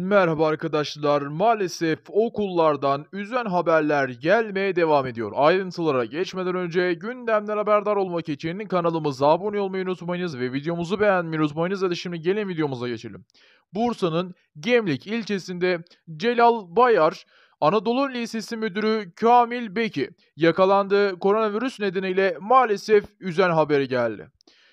Merhaba arkadaşlar. Maalesef okullardan üzen haberler gelmeye devam ediyor. Ayrıntılara geçmeden önce gündemden haberdar olmak için kanalımıza abone olmayı unutmayınız ve videomuzu beğenmeyi unutmayınız. Hadi şimdi gelin videomuza geçelim. Bursa'nın Gemlik ilçesinde Celal Bayar Anadolu Lisesi Müdürü Kamil Beki yakalandı koronavirüs nedeniyle maalesef üzen haberi geldi.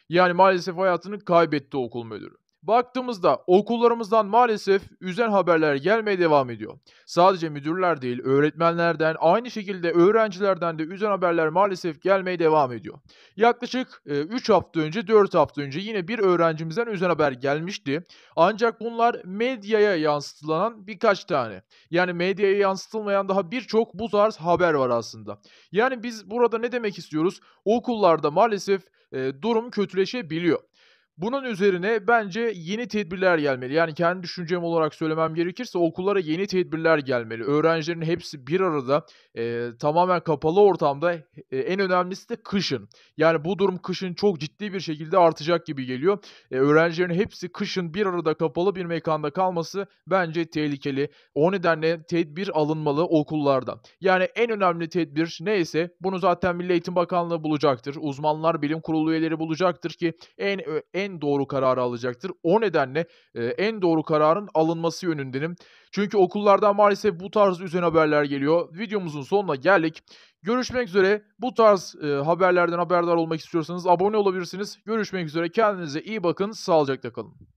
Yani maalesef hayatını kaybetti okul müdürü. Baktığımızda okullarımızdan maalesef üzen haberler gelmeye devam ediyor. Sadece müdürler değil, öğretmenlerden, aynı şekilde öğrencilerden de üzen haberler maalesef gelmeye devam ediyor. Yaklaşık 3 e, hafta önce, 4 hafta önce yine bir öğrencimizden üzen haber gelmişti. Ancak bunlar medyaya yansıtılan birkaç tane. Yani medyaya yansıtılmayan daha birçok bu tarz haber var aslında. Yani biz burada ne demek istiyoruz? Okullarda maalesef e, durum kötüleşebiliyor. Bunun üzerine bence yeni tedbirler gelmeli. Yani kendi düşüncem olarak söylemem gerekirse okullara yeni tedbirler gelmeli. Öğrencilerin hepsi bir arada e, tamamen kapalı ortamda e, en önemlisi de kışın. Yani bu durum kışın çok ciddi bir şekilde artacak gibi geliyor. E, öğrencilerin hepsi kışın bir arada kapalı bir mekanda kalması bence tehlikeli. O nedenle tedbir alınmalı okullarda. Yani en önemli tedbir neyse bunu zaten Milli Eğitim Bakanlığı bulacaktır. Uzmanlar bilim kurulu üyeleri bulacaktır ki en en en doğru kararı alacaktır. O nedenle e, en doğru kararın alınması yönündenim. Çünkü okullardan maalesef bu tarz üzen haberler geliyor. Videomuzun sonuna geldik. Görüşmek üzere. Bu tarz e, haberlerden haberdar olmak istiyorsanız abone olabilirsiniz. Görüşmek üzere. Kendinize iyi bakın. Sağlıcakla kalın.